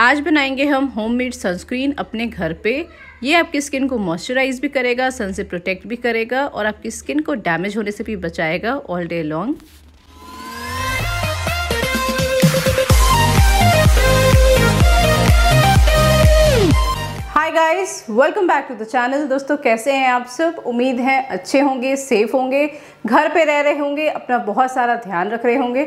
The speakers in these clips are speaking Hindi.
आज बनाएंगे हम होममेड सनस्क्रीन अपने घर पे ये आपकी स्किन को मॉइस्चराइज भी करेगा सन से प्रोटेक्ट भी करेगा और आपकी स्किन को डैमेज होने से भी बचाएगा all day long guys welcome back to the channel दोस्तों कैसे हैं आप सब उम्मीद है अच्छे होंगे सेफ होंगे घर पे रह रहे होंगे अपना बहुत सारा ध्यान रख रहे होंगे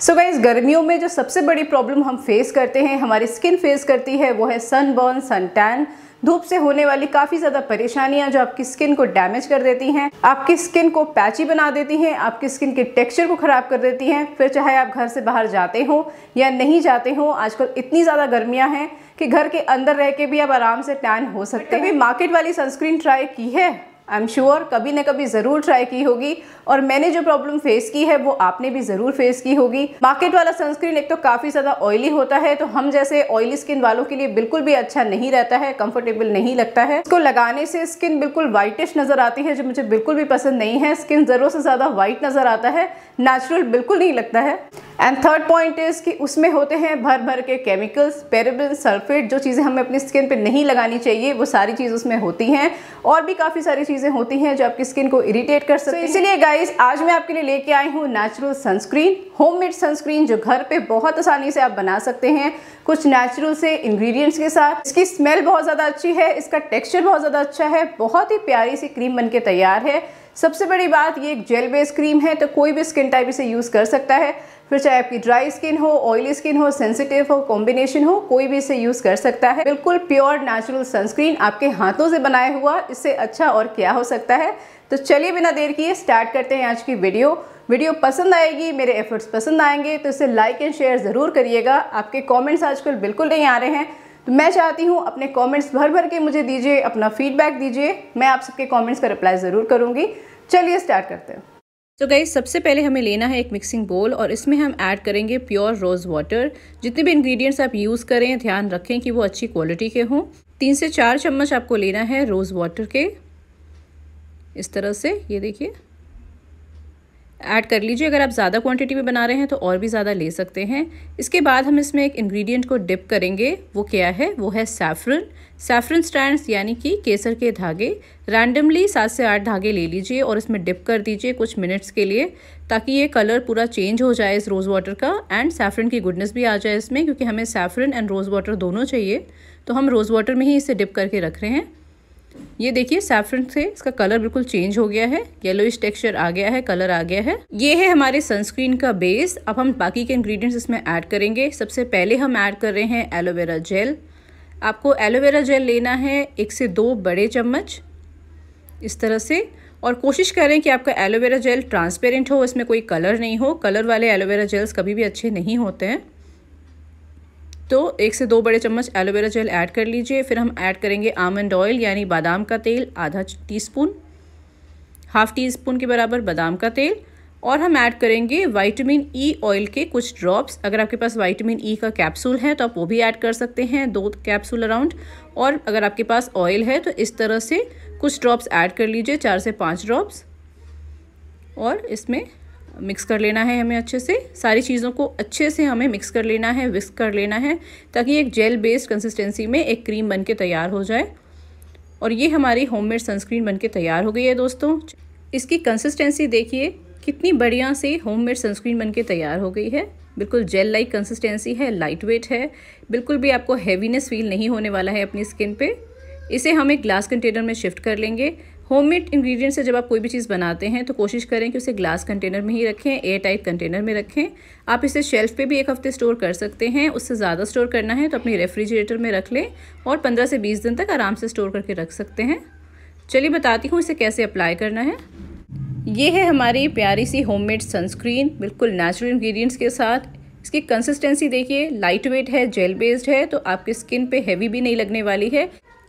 सो so गर्मियों में जो सबसे बड़ी प्रॉब्लम हम फेस करते हैं हमारी स्किन फेस करती है वो है सनबर्न टैन धूप से होने वाली काफ़ी ज़्यादा परेशानियाँ जो आपकी स्किन को डैमेज कर देती हैं आपकी स्किन को पैची बना देती हैं आपकी स्किन के टेक्सचर को ख़राब कर देती हैं फिर चाहे आप घर से बाहर जाते हो या नहीं जाते हो आजकल इतनी ज़्यादा गर्मियाँ हैं कि घर के अंदर रह के भी आप आराम से टैन हो सकते हैं मार्केट वाली सनस्क्रीन ट्राई की है आई एम श्योर कभी ना कभी ज़रूर ट्राई की होगी और मैंने जो प्रॉब्लम फेस की है वो आपने भी ज़रूर फेस की होगी मार्केट वाला सनस्क्रीन एक तो काफ़ी ज़्यादा ऑयली होता है तो हम जैसे ऑयली स्किन वालों के लिए बिल्कुल भी अच्छा नहीं रहता है कंफर्टेबल नहीं लगता है इसको लगाने से स्किन बिल्कुल वाइटिश नज़र आती है जो मुझे बिल्कुल भी पसंद नहीं है स्किन ज़रूर से ज़्यादा वाइट नज़र आता है नेचुरल बिल्कुल नहीं लगता है एंड थर्ड पॉइंट इज़ कि उसमें होते हैं भर भर के केमिकल्स पेरेबिन सल्फेट जो चीज़ें हमें अपनी स्किन पर नहीं लगानी चाहिए वो सारी चीज़ उसमें होती हैं और भी काफ़ी सारी चीज़ें होती हैं जो आपकी स्किन को इरिटेट कर सकती so, तो हैं इसीलिए गाइस आज मैं आपके लिए लेके आई हूँ नेचुरल सनस्क्रीन होममेड सनस्क्रीन जो घर पे बहुत आसानी से आप बना सकते हैं कुछ नेचुरल से इंग्रेडिएंट्स के साथ इसकी स्मेल बहुत ज़्यादा अच्छी है इसका टेक्स्चर बहुत ज़्यादा अच्छा है बहुत ही प्यारी सी क्रीम बन तैयार है सबसे बड़ी बात ये एक जेल बेस्ड क्रीम है तो कोई भी स्किन टाइप इसे यूज़ कर सकता है फिर चाहे आपकी ड्राई स्किन हो ऑयली स्किन हो सेंसिटिव हो कॉम्बिनेशन हो कोई भी इसे यूज कर सकता है बिल्कुल प्योर नेचुरल सनस्क्रीन आपके हाथों से बनाया हुआ इससे अच्छा और क्या हो सकता है तो चलिए बिना देर किए स्टार्ट करते हैं आज की वीडियो वीडियो पसंद आएगी मेरे एफर्ट्स पसंद आएंगे तो इसे लाइक एंड शेयर ज़रूर करिएगा आपके कॉमेंट्स आजकल बिल्कुल नहीं आ रहे हैं तो मैं चाहती हूँ अपने कॉमेंट्स भर भर के मुझे दीजिए अपना फीडबैक दीजिए मैं आप सबके कॉमेंट्स का रिप्लाई ज़रूर करूँगी चलिए स्टार्ट करते हैं तो गई सबसे पहले हमें लेना है एक मिक्सिंग बोल और इसमें हम ऐड करेंगे प्योर रोज़ वाटर जितने भी इंग्रेडिएंट्स आप यूज़ करें ध्यान रखें कि वो अच्छी क्वालिटी के हों तीन से चार चम्मच आपको लेना है रोज़ वाटर के इस तरह से ये देखिए ऐड कर लीजिए अगर आप ज़्यादा क्वांटिटी में बना रहे हैं तो और भी ज़्यादा ले सकते हैं इसके बाद हम इसमें एक इंग्रेडिएंट को डिप करेंगे वो क्या है वो है सैफरन सैफरन स्टैंड्स यानी कि केसर के धागे रैंडमली सात से आठ धागे ले लीजिए और इसमें डिप कर दीजिए कुछ मिनट्स के लिए ताकि ये कलर पूरा चेंज हो जाए इस रोज़ वाटर का एंड सैफरन की गुडनेस भी आ जाए इसमें क्योंकि हमें सैफरन एंड रोज़ वाटर दोनों चाहिए तो हम रोज़ वाटर में ही इसे डिप करके रख रहे हैं ये देखिए सैफ्रन से इसका कलर बिल्कुल चेंज हो गया है येलोइश टेक्सचर आ गया है कलर आ गया है ये है हमारे सनस्क्रीन का बेस अब हम बाकी के इंग्रेडिएंट्स इसमें ऐड करेंगे सबसे पहले हम ऐड कर रहे हैं एलोवेरा जेल आपको एलोवेरा जेल लेना है एक से दो बड़े चम्मच इस तरह से और कोशिश करें कि आपका एलोवेरा जेल ट्रांसपेरेंट हो इसमें कोई कलर नहीं हो कलर वाले एलोवेरा जेल्स कभी भी अच्छे नहीं होते हैं तो एक से दो बड़े चम्मच एलोवेरा जेल ऐड कर लीजिए फिर हम ऐड करेंगे आमंड ऑयल यानी बादाम का तेल आधा टीस्पून हाफ टी स्पून के बराबर बादाम का तेल और हम ऐड करेंगे वाइटमिन ई ऑयल के कुछ ड्रॉप्स अगर आपके पास वाइटमिन ई e का कैप्सूल है तो आप वो भी ऐड कर सकते हैं दो कैप्सूल अराउंड और अगर आपके पास ऑयल है तो इस तरह से कुछ ड्रॉप्स ऐड कर लीजिए चार से पाँच ड्रॉप्स और इसमें मिक्स कर लेना है हमें अच्छे से सारी चीज़ों को अच्छे से हमें मिक्स कर लेना है विस्क कर लेना है ताकि एक जेल बेस्ड कंसिस्टेंसी में एक क्रीम बन के तैयार हो जाए और ये हमारी होममेड सनस्क्रीन बन के तैयार हो गई है दोस्तों इसकी कंसिस्टेंसी देखिए कितनी बढ़िया से होममेड सनस्क्रीन बन के तैयार हो गई है बिल्कुल जेल लाइक कंसिस्टेंसी है लाइट वेट है बिल्कुल भी आपको हैवीनेस फील नहीं होने वाला है अपनी स्किन पे इसे हम एक ग्लास कंटेनर में शिफ्ट कर लेंगे होममेड इंग्रेडिएंट से जब आप कोई भी चीज़ बनाते हैं तो कोशिश करें कि उसे ग्लास कंटेनर में ही रखें एयर टाइट कंटेनर में रखें आप इसे शेल्फ़ पे भी एक हफ़्ते स्टोर कर सकते हैं उससे ज़्यादा स्टोर करना है तो अपने रेफ्रिजरेटर में रख लें और पंद्रह से बीस दिन तक आराम से स्टोर करके रख सकते हैं चलिए बताती हूँ इसे कैसे अप्लाई करना है ये है हमारी प्यारी सी होममेड सनस्क्रीन बिल्कुल नेचुरल इंग्रेडिएंट्स के साथ इसकी कंसिस्टेंसी देखिए लाइट वेट है जेल बेस्ड है तो आपकी स्किन पे हैवी भी नहीं लगने वाली है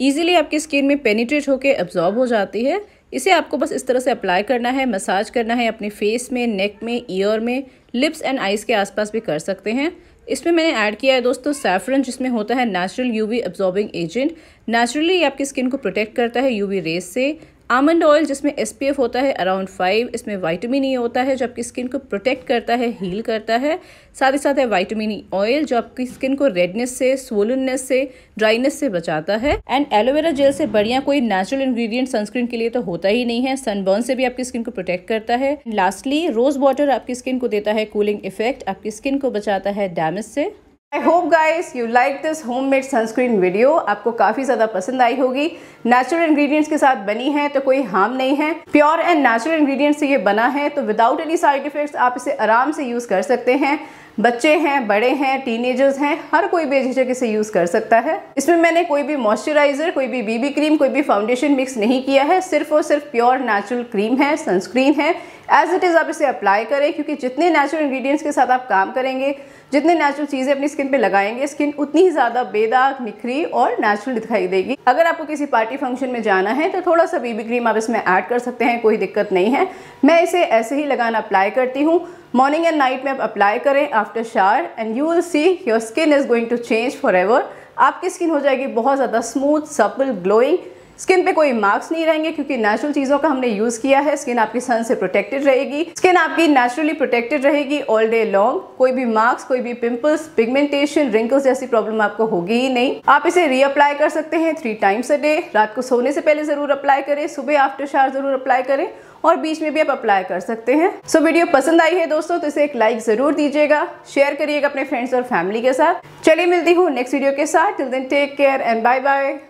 ईजिली आपकी स्किन में पेनिट्रेट होकर एब्जॉर्ब हो जाती है इसे आपको बस इस तरह से अप्लाई करना है मसाज करना है अपने फेस में नेक में ईयर में लिप्स एंड आइज़ के आसपास भी कर सकते हैं इसमें मैंने ऐड किया है दोस्तों सैफरन जिसमें होता है natural UV absorbing agent naturally आपकी स्किन को प्रोटेक्ट करता है यूवी रेस से आमंड ऑयल जिसमें एस होता है अराउंड फाइव इसमें वाइटमिन ई e होता है जो आपकी स्किन को प्रोटेक्ट करता है हील करता है साथ ही साथ है वाइटमिन ई ऑयल जो आपकी स्किन को रेडनेस से स्वोलननेस से ड्राइनेस से बचाता है एंड एलोवेरा जेल से बढ़िया कोई नेचुरल इंग्रेडिएंट सनस्क्रीन के लिए तो होता ही नहीं है सनबर्न से भी आपकी स्किन को प्रोटेक्ट करता है लास्टली रोज वाटर आपकी स्किन को देता है कूलिंग इफेक्ट आपकी स्किन को बचाता है डैमेज से I hope guys you like this homemade sunscreen video आपको काफ़ी ज़्यादा पसंद आई होगी नेचुरल इंग्रेडिएंट्स के साथ बनी है तो कोई हार्म नहीं है प्योर एंड नेचुरल इंग्रेडिएंट्स से ये बना है तो विदाउट एनी साइड इफेक्ट्स आप इसे आराम से यूज़ कर सकते हैं बच्चे हैं बड़े हैं टीनेजर्स हैं हर कोई बेझिझक इसे यूज़ कर सकता है इसमें मैंने कोई भी मॉइस्चराइजर कोई भी बीबी क्रीम कोई भी फाउंडेशन मिक्स नहीं किया है सिर्फ और सिर्फ प्योर नेचुरल क्रीम है सनस्क्रीन है एज इट इज़ आप इसे अप्लाई करें क्योंकि जितने नेचुरल इंग्रीडियंट्स के साथ आप काम करेंगे जितने नेचुरल चीज़ें अपनी स्किन पे लगाएंगे स्किन उतनी ही ज़्यादा बेदाग निखरी और नेचुरल दिखाई देगी अगर आपको किसी पार्टी फंक्शन में जाना है तो थोड़ा सा बीबी क्रीम आप इसमें ऐड कर सकते हैं कोई दिक्कत नहीं है मैं इसे ऐसे ही लगाना अप्लाई करती हूँ मॉर्निंग एंड नाइट में आप अप्लाई करें after shower and you will see your skin is going to change forever आपकी स्किन हो जाएगी बहुत ज़्यादा स्मूथ सपल ग्लोइंग स्किन पे कोई मार्क्स नहीं रहेंगे क्योंकि नेचुरल चीज़ों का हमने यूज़ किया है स्किन आपकी सन से प्रोटेक्टेड रहेगी स्किन आपकी नेचुरली प्रोटेक्टेड रहेगी ऑल डे लॉन्ग कोई भी मार्क्स कोई भी पिंपल्स पिगमेंटेशन रिंकल्स जैसी प्रॉब्लम आपको होगी ही नहीं आप इसे रीअप्लाई कर सकते हैं थ्री टाइम्स अ डे रात को सोने से पहले ज़रूर अप्लाई करें सुबह आफ्टर शार ज़रूर अप्लाई करें और बीच में भी आप अप्लाई कर सकते हैं सो so, वीडियो पसंद आई है दोस्तों तो इसे एक लाइक ज़रूर दीजिएगा शेयर करिएगा अपने फ्रेंड्स और फैमिली के साथ चलिए मिलती हूँ नेक्स्ट वीडियो के साथ till then take care and bye bye